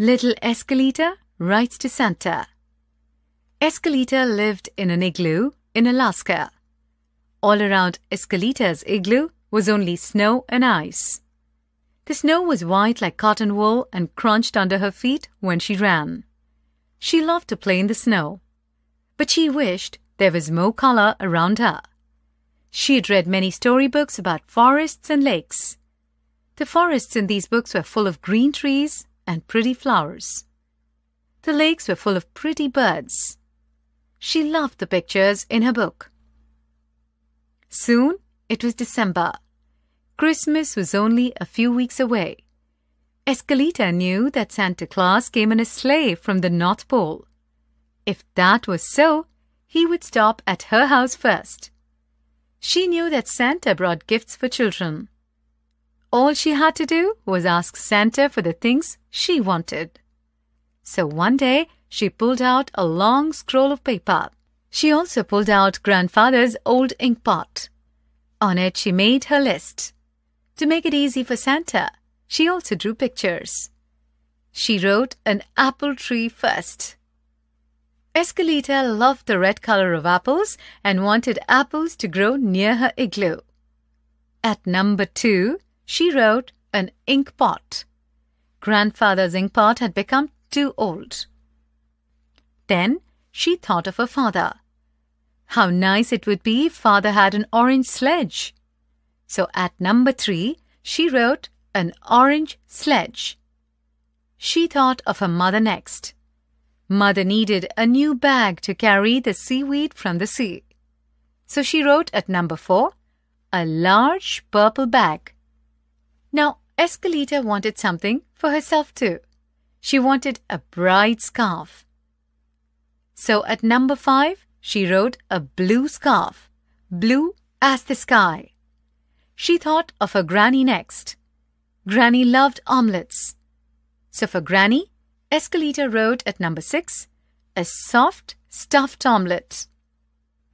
Little Escalita writes to Santa. Escalita lived in an igloo in Alaska. All around Escalita's igloo was only snow and ice. The snow was white like cotton wool and crunched under her feet when she ran. She loved to play in the snow, but she wished there was more color around her. She had read many storybooks about forests and lakes. The forests in these books were full of green trees and pretty flowers. The lakes were full of pretty birds. She loved the pictures in her book. Soon it was December. Christmas was only a few weeks away. Escalita knew that Santa Claus came in a sleigh from the North Pole. If that was so, he would stop at her house first. She knew that Santa brought gifts for children. All she had to do was ask Santa for the things she wanted. So one day, she pulled out a long scroll of paper. She also pulled out grandfather's old ink pot. On it, she made her list. To make it easy for Santa, she also drew pictures. She wrote an apple tree first. Escalita loved the red color of apples and wanted apples to grow near her igloo. At number two, she wrote an ink pot. Grandfather's ink pot had become too old. Then she thought of her father. How nice it would be if father had an orange sledge. So at number three, she wrote an orange sledge. She thought of her mother next. Mother needed a new bag to carry the seaweed from the sea. So she wrote at number four, a large purple bag. Now, Escalita wanted something for herself too. She wanted a bright scarf. So at number five, she wrote a blue scarf, blue as the sky. She thought of her granny next. Granny loved omelettes. So for granny, Escalita wrote at number six, a soft, stuffed omelette.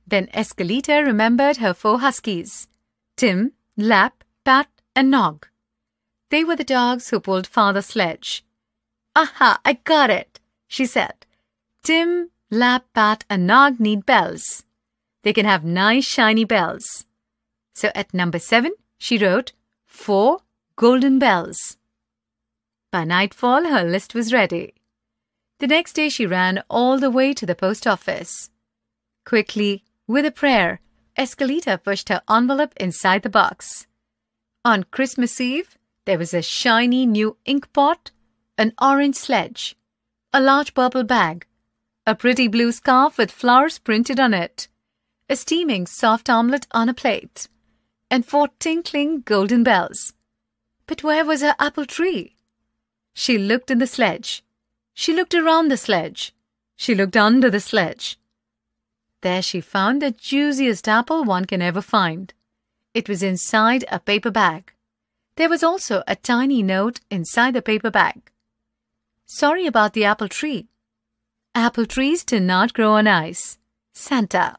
Then Escalita remembered her four huskies Tim, Lap, Pat, and Nog. They were the dogs who pulled Father's Sledge. Aha, I got it, she said. Tim, Lap, Pat, and Nog need bells. They can have nice shiny bells. So at number seven, she wrote four golden bells. By nightfall, her list was ready. The next day, she ran all the way to the post office. Quickly, with a prayer, Escalita pushed her envelope inside the box. On Christmas Eve, there was a shiny new ink pot, an orange sledge, a large purple bag, a pretty blue scarf with flowers printed on it, a steaming soft omelette on a plate, and four tinkling golden bells. But where was her apple tree? She looked in the sledge. She looked around the sledge. She looked under the sledge. There she found the juiciest apple one can ever find. It was inside a paper bag. There was also a tiny note inside the paper bag. Sorry about the apple tree. Apple trees do not grow on ice. Santa.